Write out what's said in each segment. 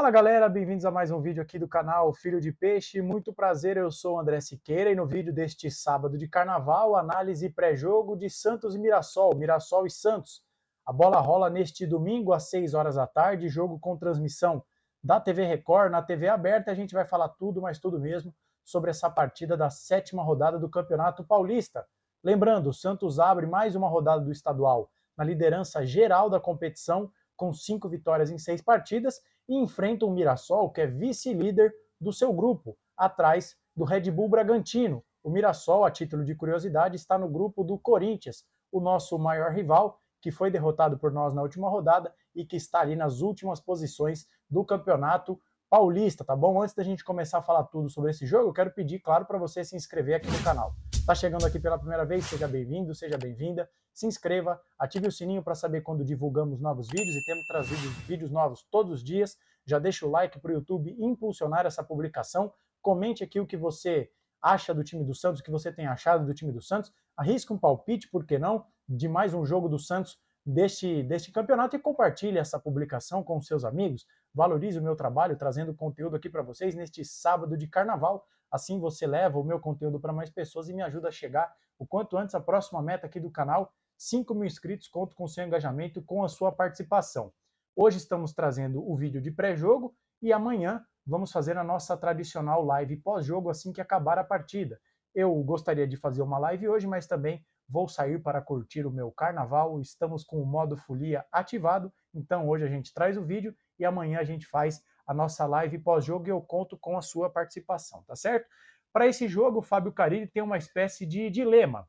Fala galera, bem-vindos a mais um vídeo aqui do canal Filho de Peixe. Muito prazer, eu sou o André Siqueira e no vídeo deste sábado de carnaval, análise pré-jogo de Santos e Mirassol, Mirassol e Santos. A bola rola neste domingo às 6 horas da tarde, jogo com transmissão da TV Record, na TV aberta. A gente vai falar tudo, mas tudo mesmo, sobre essa partida da sétima rodada do Campeonato Paulista. Lembrando, Santos abre mais uma rodada do estadual na liderança geral da competição, com cinco vitórias em seis partidas, e enfrenta o Mirassol, que é vice-líder do seu grupo, atrás do Red Bull Bragantino. O Mirassol, a título de curiosidade, está no grupo do Corinthians, o nosso maior rival, que foi derrotado por nós na última rodada e que está ali nas últimas posições do campeonato paulista, tá bom? Antes da gente começar a falar tudo sobre esse jogo, eu quero pedir, claro, para você se inscrever aqui no canal está chegando aqui pela primeira vez, seja bem-vindo, seja bem-vinda. Se inscreva, ative o sininho para saber quando divulgamos novos vídeos e temos trazido vídeos novos todos os dias. Já deixa o like para o YouTube impulsionar essa publicação. Comente aqui o que você acha do time do Santos, o que você tem achado do time do Santos. Arrisca um palpite, por que não, de mais um jogo do Santos deste, deste campeonato e compartilhe essa publicação com seus amigos. Valorize o meu trabalho trazendo conteúdo aqui para vocês neste sábado de carnaval. Assim você leva o meu conteúdo para mais pessoas e me ajuda a chegar o quanto antes à próxima meta aqui do canal. 5 mil inscritos, conto com seu engajamento com a sua participação. Hoje estamos trazendo o vídeo de pré-jogo e amanhã vamos fazer a nossa tradicional live pós-jogo assim que acabar a partida. Eu gostaria de fazer uma live hoje, mas também vou sair para curtir o meu carnaval. Estamos com o modo folia ativado, então hoje a gente traz o vídeo e amanhã a gente faz a nossa live pós-jogo e eu conto com a sua participação, tá certo? Para esse jogo, o Fábio Carilli tem uma espécie de dilema,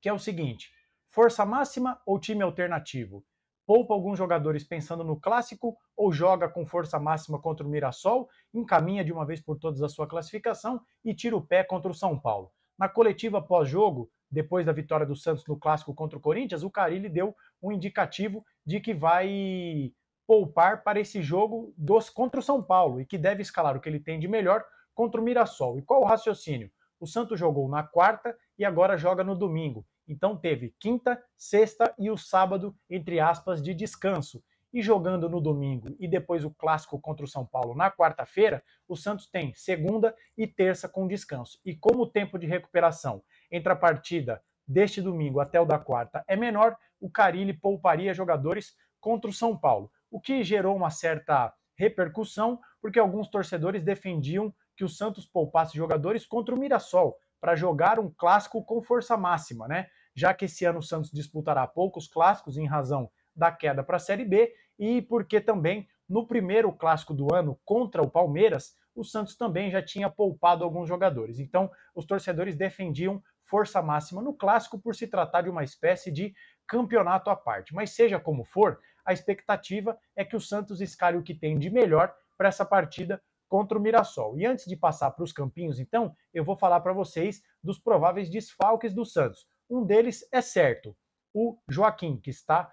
que é o seguinte: força máxima ou time alternativo? Poupa alguns jogadores pensando no clássico ou joga com força máxima contra o Mirassol, encaminha de uma vez por todas a sua classificação e tira o pé contra o São Paulo. Na coletiva pós-jogo, depois da vitória do Santos no clássico contra o Corinthians, o Carilli deu um indicativo de que vai poupar para esse jogo dos contra o São Paulo e que deve escalar o que ele tem de melhor contra o Mirassol. E qual o raciocínio? O Santos jogou na quarta e agora joga no domingo. Então teve quinta, sexta e o sábado, entre aspas, de descanso. E jogando no domingo e depois o clássico contra o São Paulo na quarta-feira, o Santos tem segunda e terça com descanso. E como o tempo de recuperação entre a partida deste domingo até o da quarta é menor, o Carilli pouparia jogadores contra o São Paulo o que gerou uma certa repercussão, porque alguns torcedores defendiam que o Santos poupasse jogadores contra o Mirassol para jogar um clássico com força máxima, né? Já que esse ano o Santos disputará poucos clássicos em razão da queda para a Série B e porque também no primeiro clássico do ano contra o Palmeiras, o Santos também já tinha poupado alguns jogadores. Então, os torcedores defendiam força máxima no clássico por se tratar de uma espécie de campeonato à parte. Mas seja como for, a expectativa é que o Santos escale o que tem de melhor para essa partida contra o Mirassol. E antes de passar para os campinhos, então, eu vou falar para vocês dos prováveis desfalques do Santos. Um deles é certo, o Joaquim, que está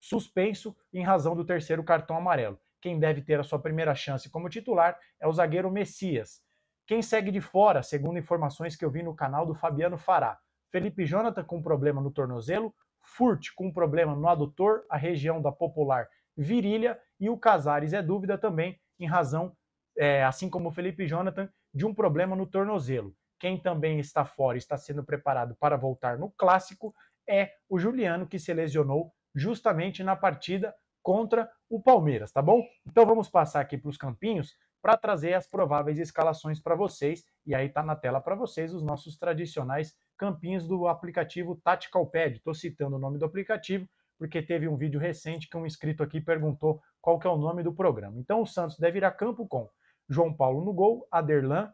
suspenso em razão do terceiro cartão amarelo. Quem deve ter a sua primeira chance como titular é o zagueiro Messias. Quem segue de fora, segundo informações que eu vi no canal do Fabiano Fará, Felipe Jonathan com problema no tornozelo, Furt com problema no adutor, a região da popular virilha e o Casares é dúvida também em razão, é, assim como o Felipe Jonathan, de um problema no tornozelo. Quem também está fora e está sendo preparado para voltar no clássico é o Juliano, que se lesionou justamente na partida contra o Palmeiras, tá bom? Então vamos passar aqui para os campinhos para trazer as prováveis escalações para vocês. E aí está na tela para vocês os nossos tradicionais campinhos do aplicativo Tactical Pad. Estou citando o nome do aplicativo porque teve um vídeo recente que um inscrito aqui perguntou qual que é o nome do programa. Então o Santos deve ir a campo com João Paulo no gol, Aderlan,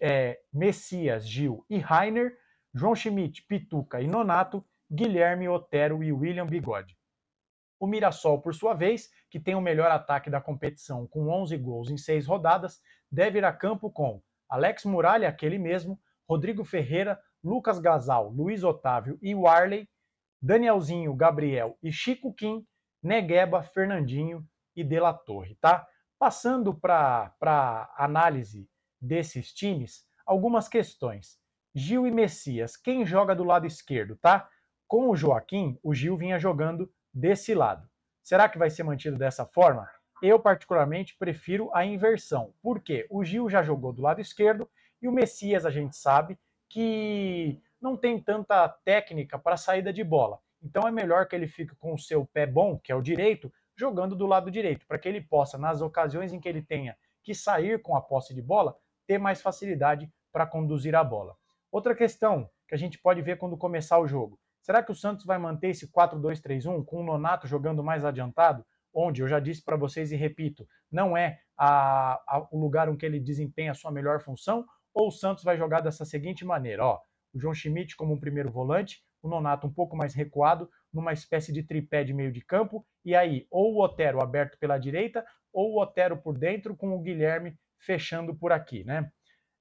é, Messias, Gil e Rainer, João Schmidt, Pituca e Nonato, Guilherme, Otero e William Bigode. O Mirassol, por sua vez, que tem o melhor ataque da competição com 11 gols em 6 rodadas, deve ir a campo com Alex Muralha, aquele mesmo, Rodrigo Ferreira, Lucas Gasal, Luiz Otávio e Warley, Danielzinho, Gabriel e Chico Kim, Negueba, Fernandinho e De La Torre, tá? Passando para análise desses times, algumas questões. Gil e Messias, quem joga do lado esquerdo, tá? Com o Joaquim, o Gil vinha jogando desse lado. Será que vai ser mantido dessa forma? Eu, particularmente, prefiro a inversão, porque o Gil já jogou do lado esquerdo e o Messias, a gente sabe, que não tem tanta técnica para saída de bola. Então é melhor que ele fique com o seu pé bom, que é o direito, jogando do lado direito, para que ele possa, nas ocasiões em que ele tenha que sair com a posse de bola, ter mais facilidade para conduzir a bola. Outra questão que a gente pode ver quando começar o jogo. Será que o Santos vai manter esse 4-2-3-1 com o Nonato jogando mais adiantado? Onde eu já disse para vocês e repito, não é a, a, o lugar em que ele desempenha a sua melhor função, ou o Santos vai jogar dessa seguinte maneira, ó, o João Schmidt como um primeiro volante, o Nonato um pouco mais recuado, numa espécie de tripé de meio de campo, e aí ou o Otero aberto pela direita, ou o Otero por dentro com o Guilherme fechando por aqui, né?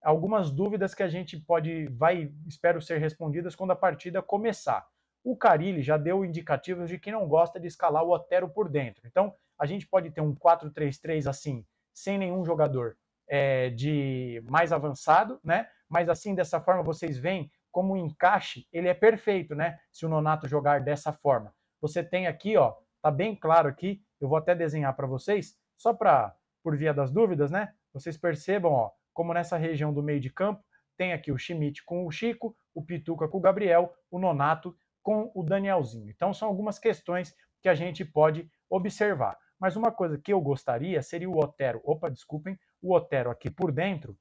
Algumas dúvidas que a gente pode, vai, espero ser respondidas quando a partida começar. O Carilli já deu indicativos de que não gosta de escalar o Otero por dentro. Então, a gente pode ter um 4-3-3 assim, sem nenhum jogador é, de mais avançado, né? Mas assim, dessa forma, vocês veem como o encaixe, ele é perfeito, né? Se o Nonato jogar dessa forma. Você tem aqui, ó, tá bem claro aqui, eu vou até desenhar para vocês, só para, por via das dúvidas, né? Vocês percebam, ó, como nessa região do meio de campo, tem aqui o Schmidt com o Chico, o Pituca com o Gabriel, o Nonato com o Danielzinho. Então são algumas questões que a gente pode observar. Mas uma coisa que eu gostaria seria o Otero, opa, desculpem, o Otero aqui por dentro,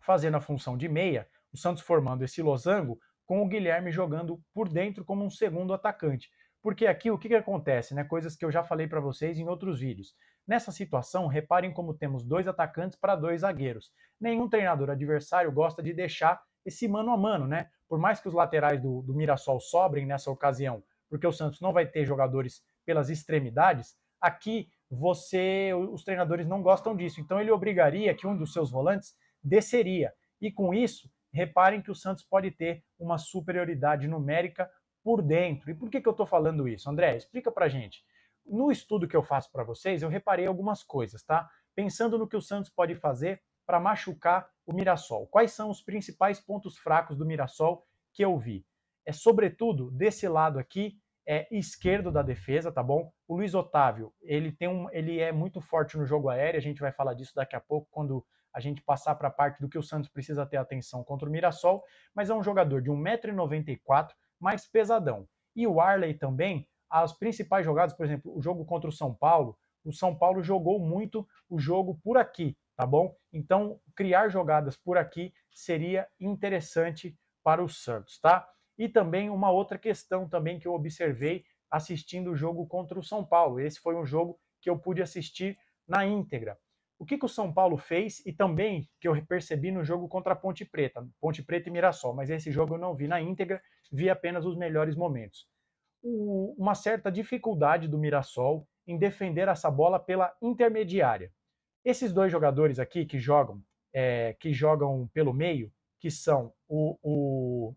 fazendo a função de meia, o Santos formando esse losango com o Guilherme jogando por dentro como um segundo atacante. Porque aqui o que, que acontece, né? Coisas que eu já falei para vocês em outros vídeos. Nessa situação, reparem como temos dois atacantes para dois zagueiros. Nenhum treinador adversário gosta de deixar esse mano a mano, né? Por mais que os laterais do, do Mirassol sobrem nessa ocasião, porque o Santos não vai ter jogadores pelas extremidades, aqui você, os treinadores não gostam disso. Então ele obrigaria que um dos seus volantes desceria. E com isso, reparem que o Santos pode ter uma superioridade numérica por dentro. E por que, que eu estou falando isso? André, explica para gente. No estudo que eu faço para vocês, eu reparei algumas coisas, tá? Pensando no que o Santos pode fazer para machucar o Mirassol. Quais são os principais pontos fracos do Mirassol que eu vi? É sobretudo desse lado aqui é, esquerdo da defesa, tá bom? O Luiz Otávio, ele tem um, ele é muito forte no jogo aéreo, a gente vai falar disso daqui a pouco quando a gente passar para a parte do que o Santos precisa ter atenção contra o Mirassol, mas é um jogador de 1,94m, mais pesadão. E o Arley também, as principais jogadas, por exemplo, o jogo contra o São Paulo, o São Paulo jogou muito o jogo por aqui, tá bom? Então, criar jogadas por aqui seria interessante para o Santos, tá? E também uma outra questão também que eu observei assistindo o jogo contra o São Paulo. Esse foi um jogo que eu pude assistir na íntegra. O que, que o São Paulo fez e também que eu percebi no jogo contra a Ponte Preta, Ponte Preta e Mirassol, mas esse jogo eu não vi na íntegra, vi apenas os melhores momentos. O, uma certa dificuldade do Mirassol em defender essa bola pela intermediária. Esses dois jogadores aqui que jogam, é, que jogam pelo meio, que são o, o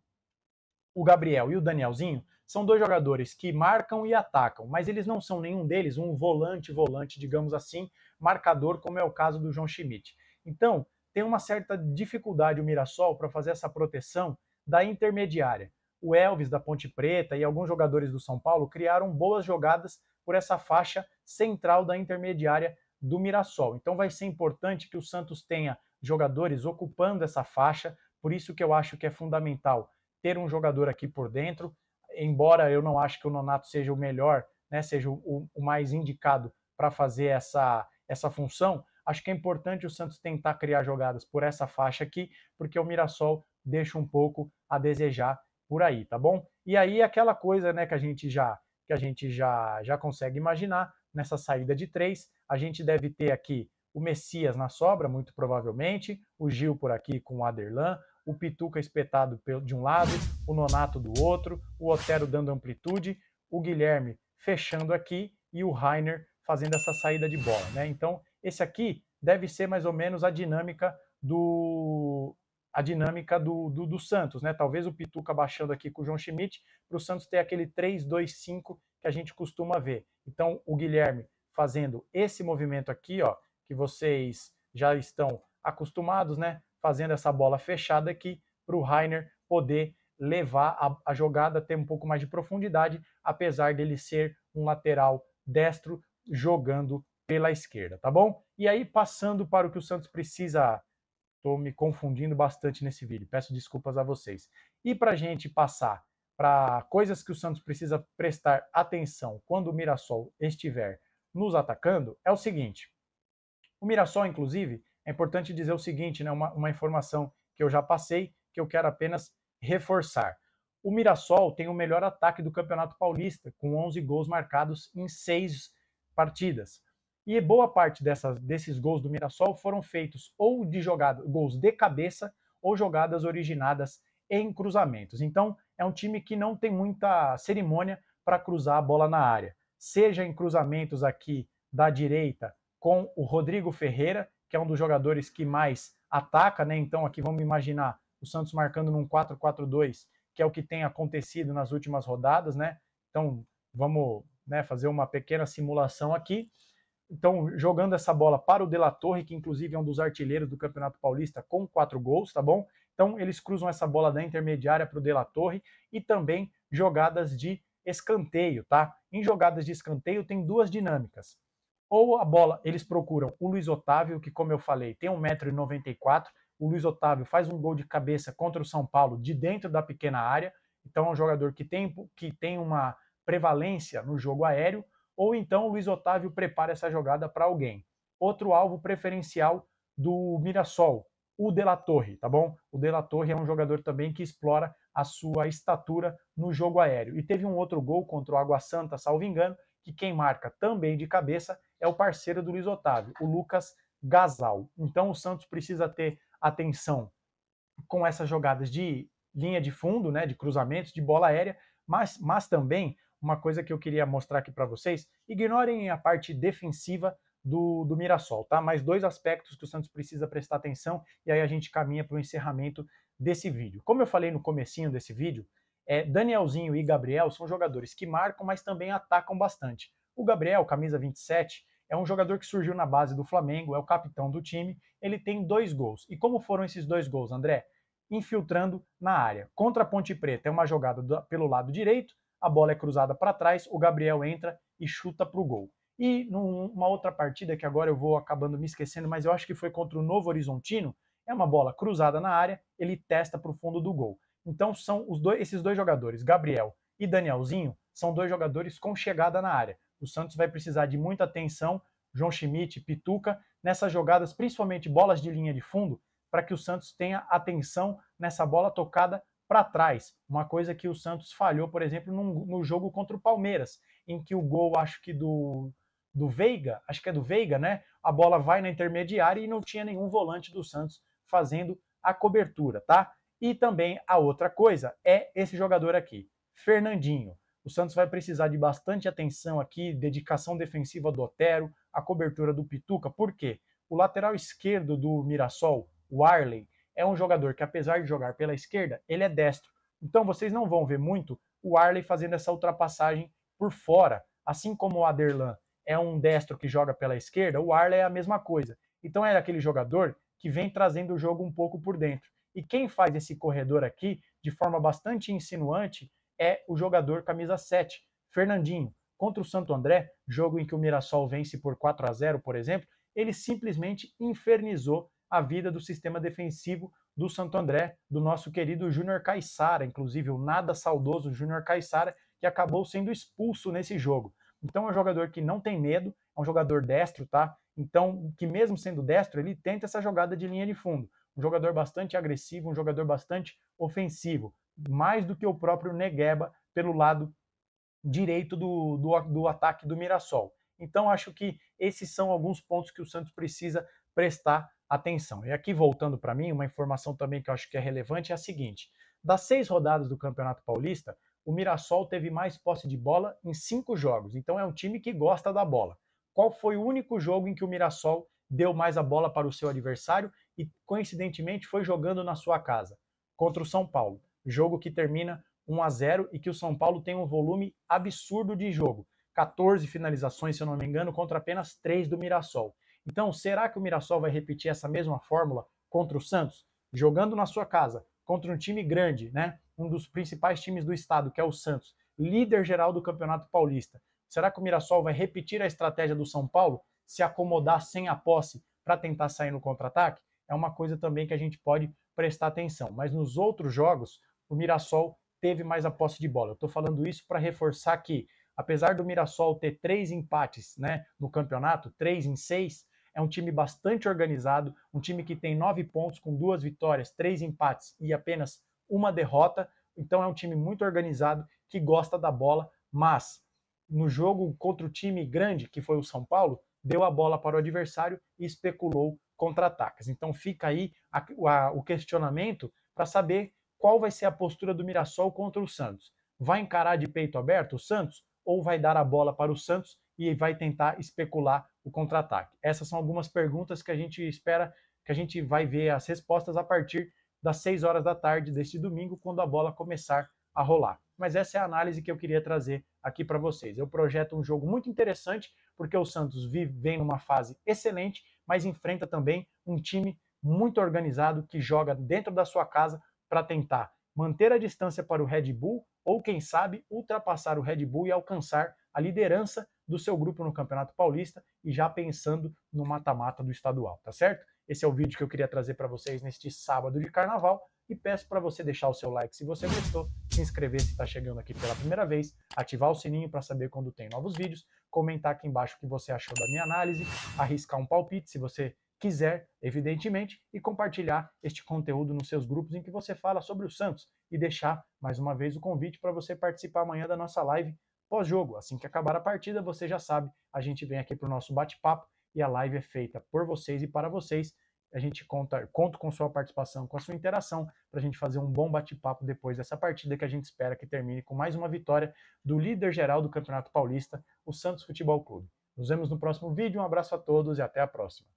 o Gabriel e o Danielzinho são dois jogadores que marcam e atacam, mas eles não são nenhum deles um volante-volante, digamos assim, marcador, como é o caso do João Schmidt. Então, tem uma certa dificuldade o Mirassol para fazer essa proteção da intermediária. O Elvis da Ponte Preta e alguns jogadores do São Paulo criaram boas jogadas por essa faixa central da intermediária do Mirassol. Então vai ser importante que o Santos tenha jogadores ocupando essa faixa, por isso que eu acho que é fundamental ter um jogador aqui por dentro, embora eu não acho que o Nonato seja o melhor, né, seja o, o mais indicado para fazer essa, essa função, acho que é importante o Santos tentar criar jogadas por essa faixa aqui, porque o Mirassol deixa um pouco a desejar por aí, tá bom? E aí aquela coisa, né, que a gente já que a gente já já consegue imaginar nessa saída de três, a gente deve ter aqui o Messias na sobra, muito provavelmente, o Gil por aqui com o Aderlan, o Pituca espetado de um lado, o Nonato do outro, o Otero dando amplitude, o Guilherme fechando aqui e o Rainer fazendo essa saída de bola. Né? Então, esse aqui deve ser mais ou menos a dinâmica do a dinâmica do, do, do Santos, né? Talvez o Pituca baixando aqui com o João Schmidt, para o Santos ter aquele 3-2-5 que a gente costuma ver. Então, o Guilherme fazendo esse movimento aqui, ó, que vocês já estão acostumados, né? fazendo essa bola fechada aqui para o Rainer poder levar a, a jogada, ter um pouco mais de profundidade, apesar dele ser um lateral destro jogando pela esquerda, tá bom? E aí, passando para o que o Santos precisa. Estou me confundindo bastante nesse vídeo, peço desculpas a vocês. E para a gente passar para coisas que o Santos precisa prestar atenção quando o Mirassol estiver nos atacando, é o seguinte: o Mirassol, inclusive, é importante dizer o seguinte, né, uma, uma informação que eu já passei, que eu quero apenas reforçar. O Mirassol tem o melhor ataque do Campeonato Paulista, com 11 gols marcados em seis partidas. E boa parte dessas, desses gols do Mirassol foram feitos ou de jogada, gols de cabeça ou jogadas originadas em cruzamentos. Então, é um time que não tem muita cerimônia para cruzar a bola na área, seja em cruzamentos aqui da direita com o Rodrigo Ferreira, que é um dos jogadores que mais ataca, né? Então aqui vamos imaginar o Santos marcando num 4-4-2, que é o que tem acontecido nas últimas rodadas, né? Então vamos né, fazer uma pequena simulação aqui. Então, jogando essa bola para o De La Torre, que inclusive é um dos artilheiros do Campeonato Paulista, com quatro gols, tá bom? Então, eles cruzam essa bola da intermediária para o De La Torre e também jogadas de escanteio, tá? Em jogadas de escanteio tem duas dinâmicas. Ou a bola, eles procuram o Luiz Otávio, que, como eu falei, tem 1,94m. O Luiz Otávio faz um gol de cabeça contra o São Paulo de dentro da pequena área. Então é um jogador que tem, que tem uma prevalência no jogo aéreo. Ou então o Luiz Otávio prepara essa jogada para alguém. Outro alvo preferencial do Mirassol, o De La Torre, tá bom? O De La Torre é um jogador também que explora a sua estatura no jogo aéreo. E teve um outro gol contra o Água Santa, salvo engano, que quem marca também de cabeça é o parceiro do Luiz Otávio, o Lucas Gasal. Então o Santos precisa ter atenção com essas jogadas de linha de fundo, né, de cruzamentos, de bola aérea, mas, mas também uma coisa que eu queria mostrar aqui para vocês, ignorem a parte defensiva do, do Mirassol, tá? Mas dois aspectos que o Santos precisa prestar atenção e aí a gente caminha para o encerramento desse vídeo. Como eu falei no comecinho desse vídeo, é, Danielzinho e Gabriel são jogadores que marcam, mas também atacam bastante. O Gabriel, camisa 27, é um jogador que surgiu na base do Flamengo, é o capitão do time. Ele tem dois gols. E como foram esses dois gols, André? Infiltrando na área. Contra a Ponte Preta, é uma jogada do, pelo lado direito, a bola é cruzada para trás, o Gabriel entra e chuta para o gol. E numa outra partida que agora eu vou acabando me esquecendo, mas eu acho que foi contra o Novo Horizontino, é uma bola cruzada na área, ele testa para o fundo do gol. Então são os dois, esses dois jogadores, Gabriel e Danielzinho, são dois jogadores com chegada na área. O Santos vai precisar de muita atenção, João Schmidt, Pituca, nessas jogadas, principalmente bolas de linha de fundo, para que o Santos tenha atenção nessa bola tocada para trás. Uma coisa que o Santos falhou, por exemplo, num, no jogo contra o Palmeiras, em que o gol, acho que do, do Veiga, acho que é do Veiga, né? A bola vai na intermediária e não tinha nenhum volante do Santos fazendo a cobertura, tá? E também a outra coisa é esse jogador aqui, Fernandinho. O Santos vai precisar de bastante atenção aqui, dedicação defensiva do Otero, a cobertura do Pituca, porque o lateral esquerdo do Mirassol, o Arley, é um jogador que, apesar de jogar pela esquerda, ele é destro. Então vocês não vão ver muito o Arley fazendo essa ultrapassagem por fora. Assim como o Aderlan é um destro que joga pela esquerda, o Arley é a mesma coisa. Então é aquele jogador que vem trazendo o jogo um pouco por dentro. E quem faz esse corredor aqui, de forma bastante insinuante, é o jogador camisa 7, Fernandinho. Contra o Santo André, jogo em que o Mirassol vence por 4 a 0, por exemplo, ele simplesmente infernizou a vida do sistema defensivo do Santo André, do nosso querido Júnior Caixara, inclusive o nada saudoso Júnior Caixara, que acabou sendo expulso nesse jogo. Então é um jogador que não tem medo, é um jogador destro, tá? Então, que mesmo sendo destro, ele tenta essa jogada de linha de fundo um jogador bastante agressivo, um jogador bastante ofensivo, mais do que o próprio Negueba pelo lado direito do, do, do ataque do Mirassol. Então, acho que esses são alguns pontos que o Santos precisa prestar atenção. E aqui, voltando para mim, uma informação também que eu acho que é relevante é a seguinte: das seis rodadas do Campeonato Paulista, o Mirassol teve mais posse de bola em cinco jogos. Então, é um time que gosta da bola. Qual foi o único jogo em que o Mirassol deu mais a bola para o seu adversário e, coincidentemente, foi jogando na sua casa, contra o São Paulo. Jogo que termina 1 a 0 e que o São Paulo tem um volume absurdo de jogo. 14 finalizações, se eu não me engano, contra apenas 3 do Mirassol. Então, será que o Mirassol vai repetir essa mesma fórmula contra o Santos? Jogando na sua casa, contra um time grande, né? Um dos principais times do estado, que é o Santos, líder geral do Campeonato Paulista. Será que o Mirassol vai repetir a estratégia do São Paulo, se acomodar sem a posse para tentar sair no contra-ataque? é uma coisa também que a gente pode prestar atenção. Mas nos outros jogos, o Mirassol teve mais a posse de bola. Eu estou falando isso para reforçar que, apesar do Mirassol ter três empates né, no campeonato, três em seis, é um time bastante organizado, um time que tem nove pontos com duas vitórias, três empates e apenas uma derrota. Então é um time muito organizado que gosta da bola, mas no jogo contra o time grande, que foi o São Paulo, deu a bola para o adversário e especulou contra-ataques. Então fica aí a, a, o questionamento para saber qual vai ser a postura do Mirassol contra o Santos. Vai encarar de peito aberto o Santos ou vai dar a bola para o Santos e vai tentar especular o contra-ataque? Essas são algumas perguntas que a gente espera que a gente vai ver as respostas a partir das 6 horas da tarde deste domingo, quando a bola começar a rolar. Mas essa é a análise que eu queria trazer aqui para vocês. Eu projeto um jogo muito interessante, porque o Santos vive, vem numa fase excelente mas enfrenta também um time muito organizado que joga dentro da sua casa para tentar manter a distância para o Red Bull ou, quem sabe, ultrapassar o Red Bull e alcançar a liderança do seu grupo no Campeonato Paulista e já pensando no mata-mata do estadual, tá certo? Esse é o vídeo que eu queria trazer para vocês neste sábado de carnaval e peço para você deixar o seu like se você gostou, se inscrever se está chegando aqui pela primeira vez, ativar o sininho para saber quando tem novos vídeos comentar aqui embaixo o que você achou da minha análise, arriscar um palpite se você quiser, evidentemente, e compartilhar este conteúdo nos seus grupos em que você fala sobre o Santos e deixar mais uma vez o convite para você participar amanhã da nossa live pós-jogo. Assim que acabar a partida, você já sabe, a gente vem aqui para o nosso bate-papo e a live é feita por vocês e para vocês a gente conta, conto com sua participação, com a sua interação, para a gente fazer um bom bate-papo depois dessa partida que a gente espera que termine com mais uma vitória do líder geral do Campeonato Paulista, o Santos Futebol Clube. Nos vemos no próximo vídeo, um abraço a todos e até a próxima.